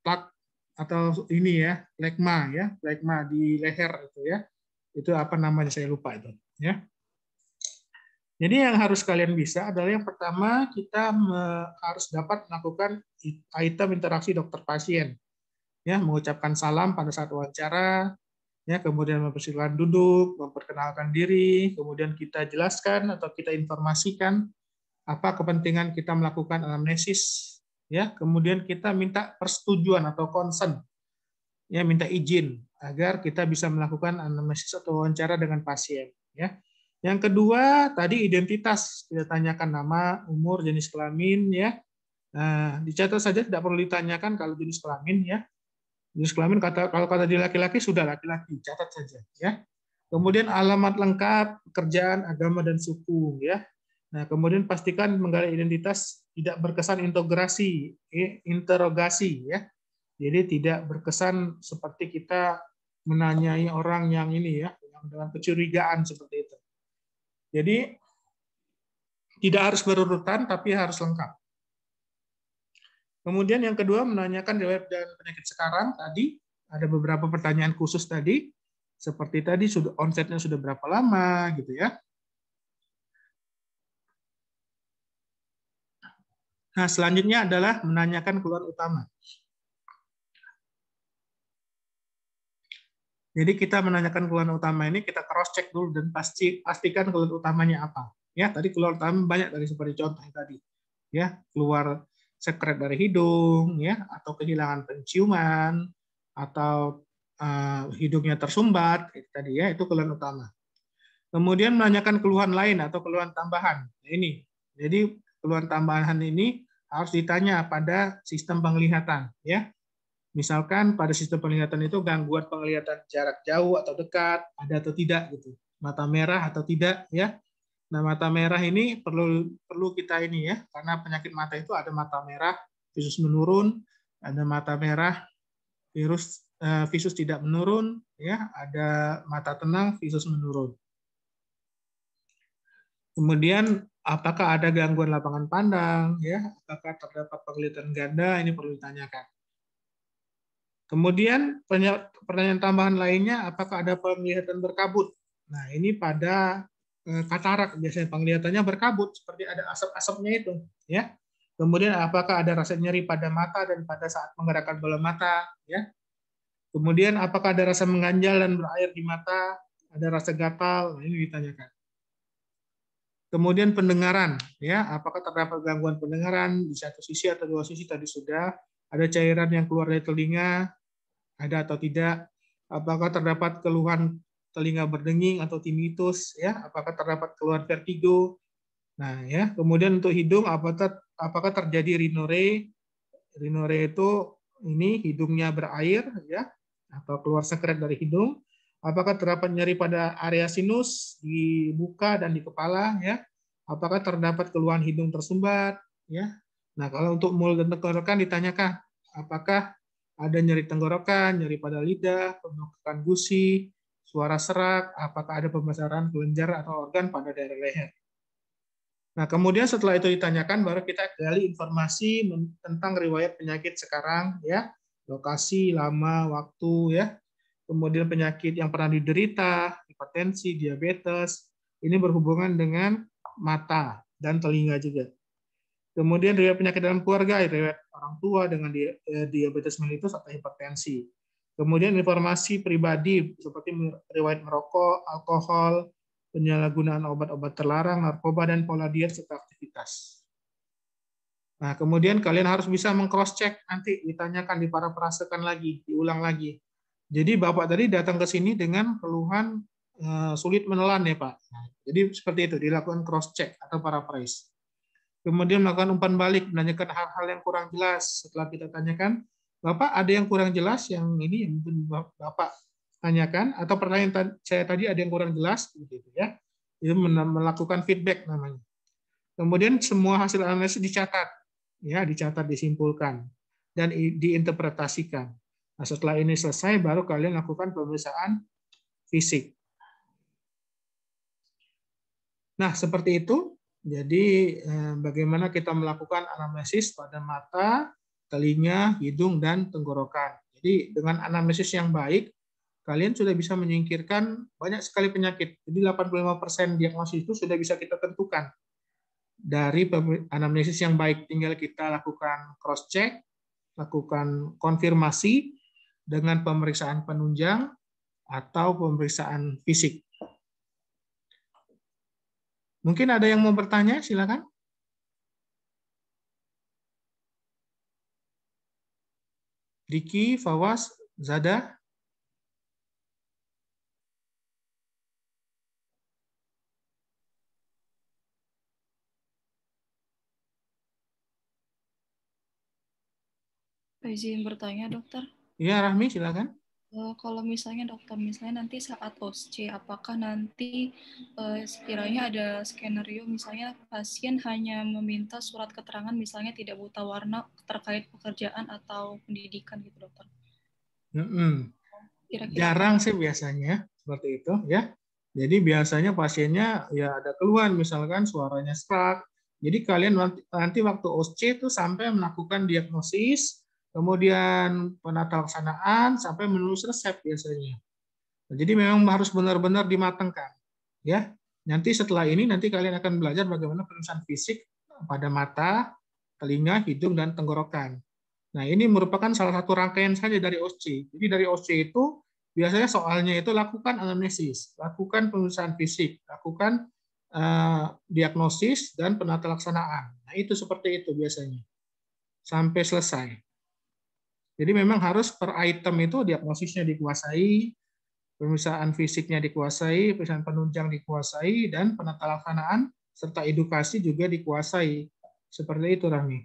plak atau ini ya legma ya legma di leher itu ya itu apa namanya saya lupa itu ya jadi yang harus kalian bisa adalah yang pertama kita harus dapat melakukan item interaksi dokter pasien. Ya, mengucapkan salam pada saat wawancara, ya, kemudian mempersilahkan duduk, memperkenalkan diri, kemudian kita jelaskan atau kita informasikan apa kepentingan kita melakukan anamnesis, ya, kemudian kita minta persetujuan atau consent. Ya, minta izin agar kita bisa melakukan anamnesis atau wawancara dengan pasien, ya. Yang kedua, tadi identitas, kita tanyakan nama, umur, jenis kelamin ya. Nah, dicatat saja tidak perlu ditanyakan kalau jenis kelamin ya. Jenis kelamin kata kalau kata di laki-laki sudah laki-laki, catat saja ya. Kemudian alamat lengkap, kerjaan, agama dan suku ya. Nah, kemudian pastikan menggali identitas tidak berkesan integrasi, eh, interogasi ya. Jadi tidak berkesan seperti kita menanyai orang yang ini ya, yang dengan kecurigaan seperti itu jadi tidak harus berurutan tapi harus lengkap. Kemudian yang kedua menanyakan riwayat dan penyakit sekarang tadi ada beberapa pertanyaan khusus tadi seperti tadi sudah onsetnya sudah berapa lama gitu ya. Nah, selanjutnya adalah menanyakan keluhan utama. Jadi kita menanyakan keluhan utama ini kita cross check dulu dan pasti pastikan keluhan utamanya apa. Ya, tadi keluhan utama banyak dari seperti contoh tadi. Ya, keluar sekret dari hidung ya atau kehilangan penciuman atau uh, hidungnya tersumbat itu tadi ya itu keluhan utama. Kemudian menanyakan keluhan lain atau keluhan tambahan. Nah, ini. Jadi keluhan tambahan ini harus ditanya pada sistem penglihatan ya. Misalkan pada sistem penglihatan itu gangguan penglihatan jarak jauh atau dekat, ada atau tidak gitu. Mata merah atau tidak ya. Nah, mata merah ini perlu perlu kita ini ya, karena penyakit mata itu ada mata merah visus menurun, ada mata merah virus eh, visus tidak menurun ya, ada mata tenang visus menurun. Kemudian apakah ada gangguan lapangan pandang ya, apakah terdapat penglihatan ganda ini perlu ditanyakan. Kemudian pertanyaan tambahan lainnya, apakah ada penglihatan berkabut? Nah, ini pada eh, katarak biasanya penglihatannya berkabut seperti ada asap-asapnya itu, ya. Kemudian apakah ada rasa nyeri pada mata dan pada saat menggerakkan bola mata, ya. Kemudian apakah ada rasa mengganjal dan berair di mata, ada rasa gatal, nah, ini ditanyakan. Kemudian pendengaran, ya, apakah terdapat gangguan pendengaran di satu sisi atau dua sisi tadi sudah, ada cairan yang keluar dari telinga, ada atau tidak, apakah terdapat keluhan telinga berdenging atau tinnitus, ya, apakah terdapat keluhan vertigo. Nah, ya, kemudian untuk hidung, apakah apakah terjadi rinore? Rinore itu ini hidungnya berair, ya, atau keluar sekret dari hidung. Apakah terdapat nyeri pada area sinus di muka dan di kepala, ya? Apakah terdapat keluhan hidung tersumbat, ya? Nah, kalau untuk mulut dan tenggorokan ditanyakan apakah ada nyeri tenggorokan, nyeri pada lidah, pembengkakan gusi, suara serak, apakah ada pembesaran kelenjar atau organ pada daerah leher. Nah, kemudian setelah itu ditanyakan, baru kita gali informasi tentang riwayat penyakit sekarang, ya, lokasi, lama, waktu, ya, kemudian penyakit yang pernah diderita, hipertensi, diabetes, ini berhubungan dengan mata dan telinga juga. Kemudian riwayat penyakit dalam keluarga, riwayat orang tua dengan eh, diabetes mellitus atau hipertensi. Kemudian informasi pribadi seperti riwayat merokok, alkohol, penyalahgunaan obat-obat terlarang, narkoba, dan pola diet serta aktivitas. Nah, kemudian kalian harus bisa mengcross-check nanti ditanyakan, di para diparafrasekan lagi, diulang lagi. Jadi Bapak tadi datang ke sini dengan keluhan eh, sulit menelan ya Pak. Nah, jadi seperti itu, dilakukan cross-check atau paraphrase. Kemudian melakukan umpan balik, menanyakan hal-hal yang kurang jelas. Setelah kita tanyakan, Bapak ada yang kurang jelas yang ini yang Bapak tanyakan atau pertanyaan saya tadi ada yang kurang jelas begitu gitu ya. Itu melakukan feedback namanya. Kemudian semua hasil analisis dicatat, ya dicatat, disimpulkan dan diinterpretasikan. Nah, setelah ini selesai, baru kalian lakukan pemeriksaan fisik. Nah, seperti itu jadi eh, bagaimana kita melakukan anamnesis pada mata, telinga, hidung, dan tenggorokan. Jadi dengan anamnesis yang baik, kalian sudah bisa menyingkirkan banyak sekali penyakit. Jadi 85% diagnosis itu sudah bisa kita tentukan dari anamnesis yang baik. Tinggal kita lakukan cross-check, lakukan konfirmasi dengan pemeriksaan penunjang atau pemeriksaan fisik. Mungkin ada yang mau bertanya, silakan. Diki, Fawas, Zada, izin bertanya dokter. Iya Rahmi silakan. Uh, kalau misalnya dokter misalnya nanti saat OSC apakah nanti uh, sekiranya ada skenario misalnya pasien hanya meminta surat keterangan misalnya tidak buta warna terkait pekerjaan atau pendidikan gitu dokter? Mm -hmm. Kira -kira. Jarang sih biasanya seperti itu ya. Jadi biasanya pasiennya ya ada keluhan misalkan suaranya serak. Jadi kalian nanti, waktu OSC itu sampai melakukan diagnosis kemudian penata laksanaan sampai menulis resep biasanya. Nah, jadi memang harus benar-benar dimatangkan, ya. Nanti setelah ini nanti kalian akan belajar bagaimana penulisan fisik pada mata, telinga, hidung dan tenggorokan. Nah, ini merupakan salah satu rangkaian saja dari OC. Jadi dari OC itu biasanya soalnya itu lakukan anamnesis, lakukan penulisan fisik, lakukan eh, diagnosis dan penata laksanaan. Nah, itu seperti itu biasanya. Sampai selesai. Jadi memang harus per item itu diagnosisnya dikuasai, pemeriksaan fisiknya dikuasai, pemeriksaan penunjang dikuasai, dan penatalaksanaan serta edukasi juga dikuasai. Seperti itu, Rami.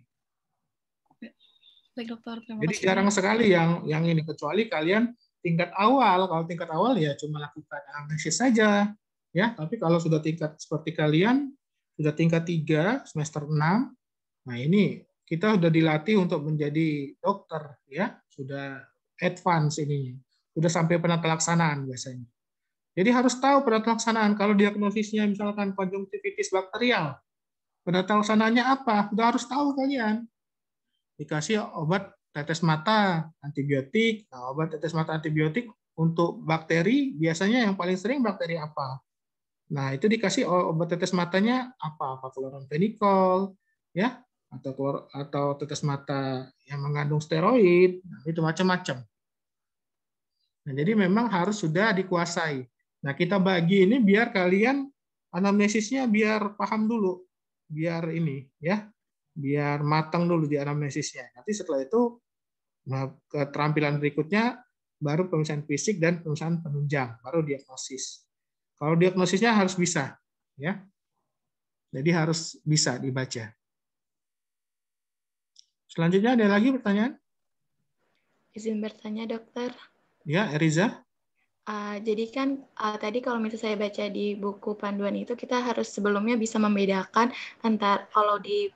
Baik, dokter. Jadi jarang sekali yang yang ini kecuali kalian tingkat awal. Kalau tingkat awal ya cuma lakukan analisis saja, ya. Tapi kalau sudah tingkat seperti kalian sudah tingkat 3, semester 6, nah ini kita sudah dilatih untuk menjadi dokter ya sudah advance ininya sudah sampai pada pelaksanaan biasanya jadi harus tahu pada pelaksanaan. kalau diagnosisnya misalkan konjungtivitis bakterial pada pelaksanaannya apa sudah harus tahu kalian dikasih obat tetes mata antibiotik nah, obat tetes mata antibiotik untuk bakteri biasanya yang paling sering bakteri apa nah itu dikasih obat tetes matanya apa apa kloramfenikol ya atau klor, atau tetes mata yang mengandung steroid, nah, itu macam-macam. Nah, jadi memang harus sudah dikuasai. Nah, kita bagi ini biar kalian anamnesisnya biar paham dulu, biar ini ya, biar matang dulu di anamnesisnya. Nanti setelah itu nah, keterampilan berikutnya baru pemeriksaan fisik dan pemeriksaan penunjang, baru diagnosis. Kalau diagnosisnya harus bisa ya. Jadi harus bisa dibaca. Selanjutnya ada lagi pertanyaan? Izin bertanya dokter. Ya, Eriza. Uh, ah, jadi kan uh, tadi kalau misalnya saya baca di buku panduan itu kita harus sebelumnya bisa membedakan antara kalau di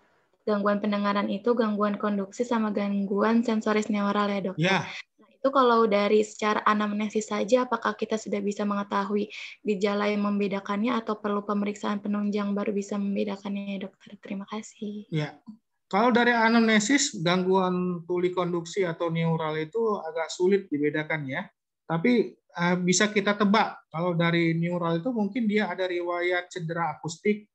gangguan pendengaran itu gangguan konduksi sama gangguan sensoris neural ya dokter. Ya. Nah, itu kalau dari secara anamnesis saja apakah kita sudah bisa mengetahui gejala yang membedakannya atau perlu pemeriksaan penunjang baru bisa membedakannya ya, dokter? Terima kasih. Ya, kalau dari anamnesis, gangguan tuli konduksi atau neural itu agak sulit dibedakan ya. Tapi eh, bisa kita tebak kalau dari neural itu mungkin dia ada riwayat cedera akustik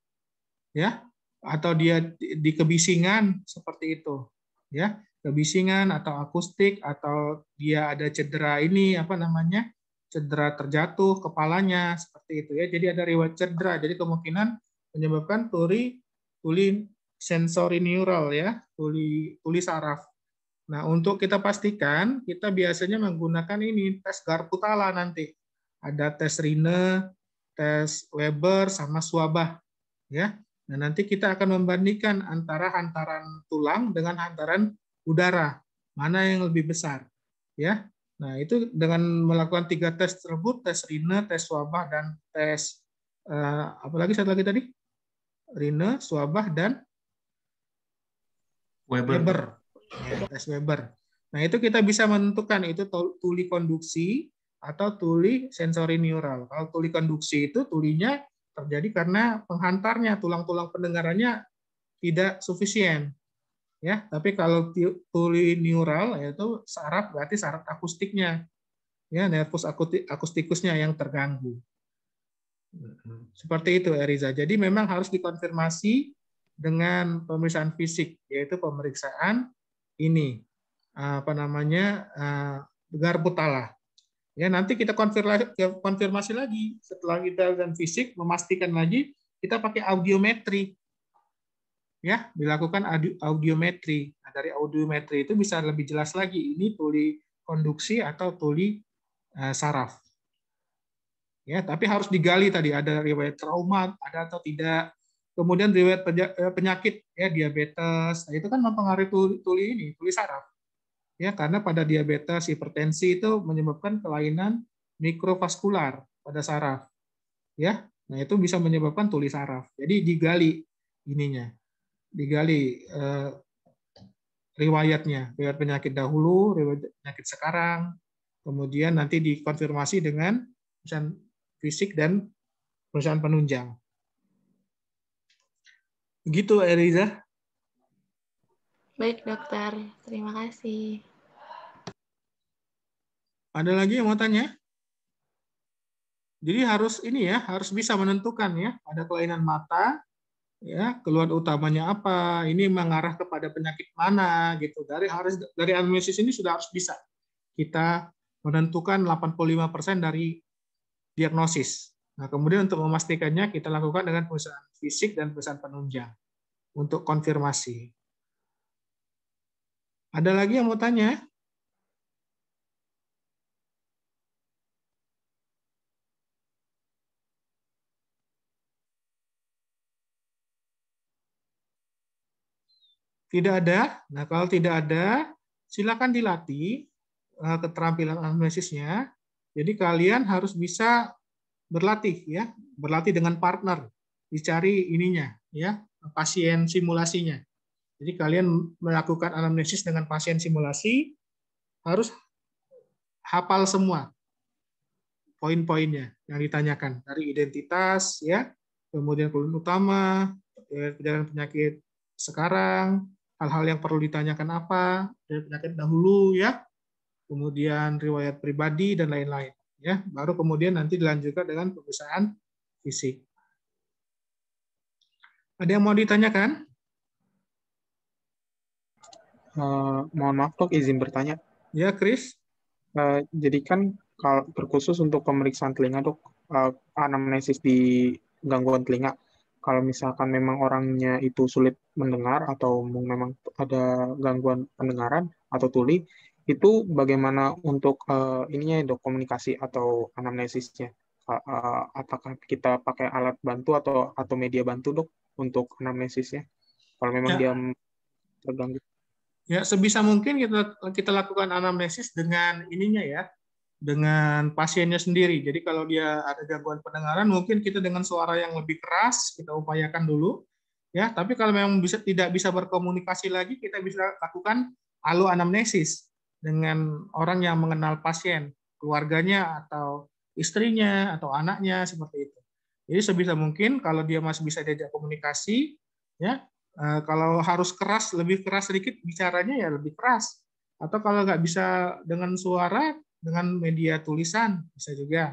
ya atau dia di, di kebisingan seperti itu ya kebisingan atau akustik atau dia ada cedera ini apa namanya cedera terjatuh kepalanya seperti itu ya jadi ada riwayat cedera jadi kemungkinan menyebabkan tuli tuli sensori neural ya, tuli, tuli saraf. Nah, untuk kita pastikan, kita biasanya menggunakan ini, tes Garputala nanti. Ada tes Rine, tes Weber, sama Swabah. Ya. Nah, nanti kita akan membandingkan antara hantaran tulang dengan hantaran udara. Mana yang lebih besar. ya? Nah, itu dengan melakukan tiga tes tersebut, tes Rine, tes Swabah, dan tes, eh, apalagi satu lagi tadi? Rine, Swabah, dan Weber. Weber. Ya, tes Weber. Nah, itu kita bisa menentukan itu tuli konduksi atau tuli sensori neural. Kalau tuli konduksi itu tulinya terjadi karena penghantarnya, tulang-tulang pendengarannya tidak sufisien. Ya, tapi kalau tuli neural yaitu saraf berarti saraf akustiknya. Ya, nervus akustikusnya yang terganggu. Mm-hmm. Seperti itu Eriza. Jadi memang harus dikonfirmasi dengan pemeriksaan fisik, yaitu pemeriksaan ini ah, apa namanya ah, garpu tala. Ya nanti kita konfirmasi, lagi setelah kita dan fisik memastikan lagi kita pakai audiometri. Ya, dilakukan audiometri. Nah, dari audiometri itu bisa lebih jelas lagi ini tuli konduksi atau tuli ah, saraf. Ya, tapi harus digali tadi ada riwayat trauma ada atau tidak, kemudian riwayat eh, penyakit ya diabetes nah, itu kan mempengaruhi tuli, tuli ini tuli saraf ya karena pada diabetes hipertensi itu menyebabkan kelainan mikrovaskular pada saraf ya nah itu bisa menyebabkan tuli saraf jadi digali ininya digali eh, riwayatnya riwayat penyakit dahulu riwayat penyakit sekarang kemudian nanti dikonfirmasi dengan pemeriksaan fisik dan perusahaan penunjang Begitu, Eriza. Baik, dokter. Terima kasih. Ada lagi yang mau tanya? Jadi harus ini ya, harus bisa menentukan ya, ada kelainan mata, ya keluhan utamanya apa ini mengarah kepada penyakit mana gitu dari harus dari analisis ini sudah harus bisa kita menentukan 85% dari diagnosis Nah, kemudian untuk memastikannya kita lakukan dengan perusahaan fisik dan perusahaan penunjang untuk konfirmasi. Ada lagi yang mau tanya? Tidak ada. Nah, kalau tidak ada, silakan dilatih eh, keterampilan analisisnya. Jadi kalian harus bisa berlatih ya, berlatih dengan partner, dicari ininya ya, pasien simulasinya. Jadi kalian melakukan anamnesis dengan pasien simulasi harus hafal semua poin-poinnya yang ditanyakan dari identitas ya, kemudian keluhan utama, kejadian penyakit sekarang, hal-hal yang perlu ditanyakan apa dari penyakit dahulu ya, kemudian riwayat pribadi dan lain-lain ya baru kemudian nanti dilanjutkan dengan pemeriksaan fisik. Ada yang mau ditanyakan? Uh, mohon maaf, Tok, izin bertanya. Ya, Chris. Uh, jadi kan kalau berkhusus untuk pemeriksaan telinga, Dok, uh, eh, anamnesis di gangguan telinga. Kalau misalkan memang orangnya itu sulit mendengar atau memang ada gangguan pendengaran atau tuli, itu bagaimana untuk uh, ininya ya, dok komunikasi atau anamnesisnya uh, uh, apakah kita pakai alat bantu atau atau media bantu dok untuk anamnesisnya kalau memang ya. dia terganggu ya sebisa mungkin kita kita lakukan anamnesis dengan ininya ya dengan pasiennya sendiri jadi kalau dia ada gangguan pendengaran mungkin kita dengan suara yang lebih keras kita upayakan dulu ya tapi kalau memang bisa tidak bisa berkomunikasi lagi kita bisa lakukan alu anamnesis dengan orang yang mengenal pasien, keluarganya atau istrinya atau anaknya seperti itu. Jadi sebisa mungkin kalau dia masih bisa diajak komunikasi, ya eh, kalau harus keras lebih keras sedikit bicaranya ya lebih keras. Atau kalau nggak bisa dengan suara dengan media tulisan bisa juga,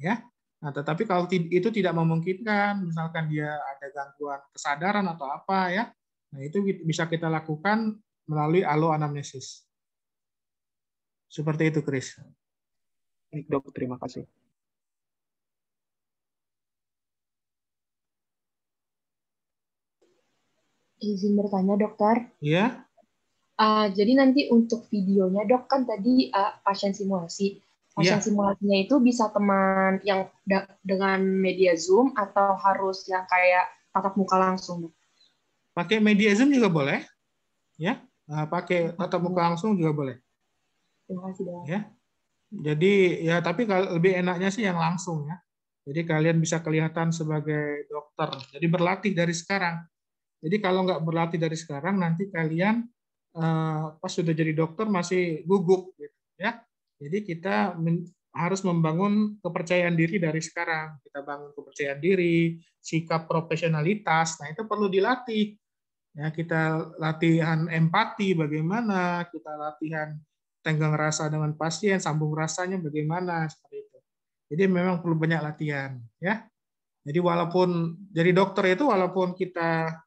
ya. Nah, tetapi kalau itu tidak memungkinkan, misalkan dia ada gangguan kesadaran atau apa ya, nah itu bisa kita lakukan melalui anamnesis. Seperti itu, Chris. Baik, dok. Terima kasih. Izin bertanya, dokter. Iya. Uh, jadi nanti untuk videonya, dok, kan tadi uh, pasien simulasi. Iya. Pasien yeah. simulasinya itu bisa teman yang dengan media Zoom atau harus yang kayak tatap muka langsung? Pakai media Zoom juga boleh. Ya, uh, pakai tatap muka langsung juga boleh. Terima kasih Ya. Jadi ya tapi kalau lebih enaknya sih yang langsung ya. Jadi kalian bisa kelihatan sebagai dokter. Jadi berlatih dari sekarang. Jadi kalau nggak berlatih dari sekarang nanti kalian eh, pas sudah jadi dokter masih gugup gitu ya. Jadi kita harus membangun kepercayaan diri dari sekarang. Kita bangun kepercayaan diri, sikap profesionalitas. Nah, itu perlu dilatih. Ya, kita latihan empati bagaimana, kita latihan tenggang rasa dengan pasien, sambung rasanya bagaimana seperti itu. Jadi memang perlu banyak latihan, ya. Jadi walaupun jadi dokter itu walaupun kita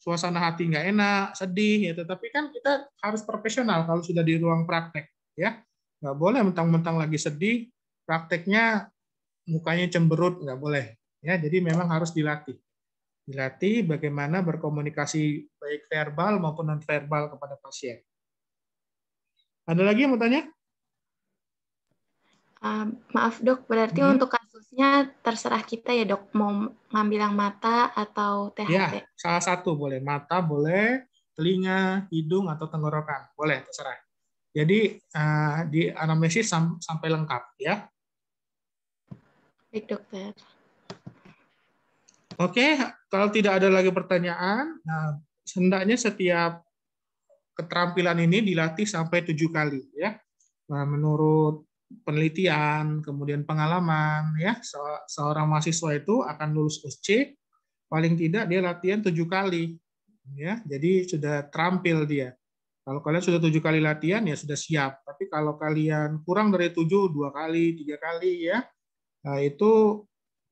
suasana hati nggak enak, sedih ya, tetapi kan kita harus profesional kalau sudah di ruang praktek, ya. Nggak boleh mentang-mentang lagi sedih, prakteknya mukanya cemberut, nggak boleh. Ya, jadi memang harus dilatih. Dilatih bagaimana berkomunikasi baik verbal maupun non verbal kepada pasien. Ada lagi yang mau tanya? Uh, maaf dok, berarti hmm. untuk kasusnya terserah kita ya dok, mau ngambil yang mata atau THT? Ya, salah satu boleh. Mata boleh, telinga, hidung, atau tenggorokan. Boleh, terserah. Jadi uh, di anamnesis sam sampai lengkap ya. Baik dokter. Oke, kalau tidak ada lagi pertanyaan, nah, hendaknya setiap keterampilan ini dilatih sampai tujuh kali ya. Nah, menurut penelitian, kemudian pengalaman ya, seorang mahasiswa itu akan lulus SC paling tidak dia latihan tujuh kali ya. Jadi sudah terampil dia. Kalau kalian sudah tujuh kali latihan ya sudah siap. Tapi kalau kalian kurang dari tujuh, dua kali, tiga kali ya, nah, itu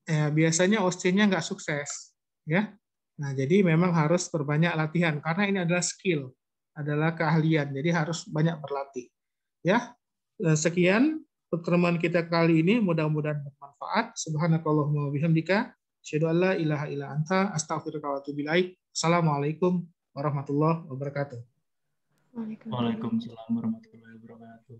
ya, biasanya OSC-nya nggak sukses ya. Nah, jadi memang harus berbanyak latihan karena ini adalah skill adalah keahlian. Jadi harus banyak berlatih. Ya, eh, sekian pertemuan kita kali ini. Mudah-mudahan bermanfaat. Subhanakallahumma wabihamdika. Asyhadu an ilaha illa anta astaghfiruka wa atubu Assalamualaikum warahmatullahi wabarakatuh. Waalaikumsalam warahmatullahi wabarakatuh.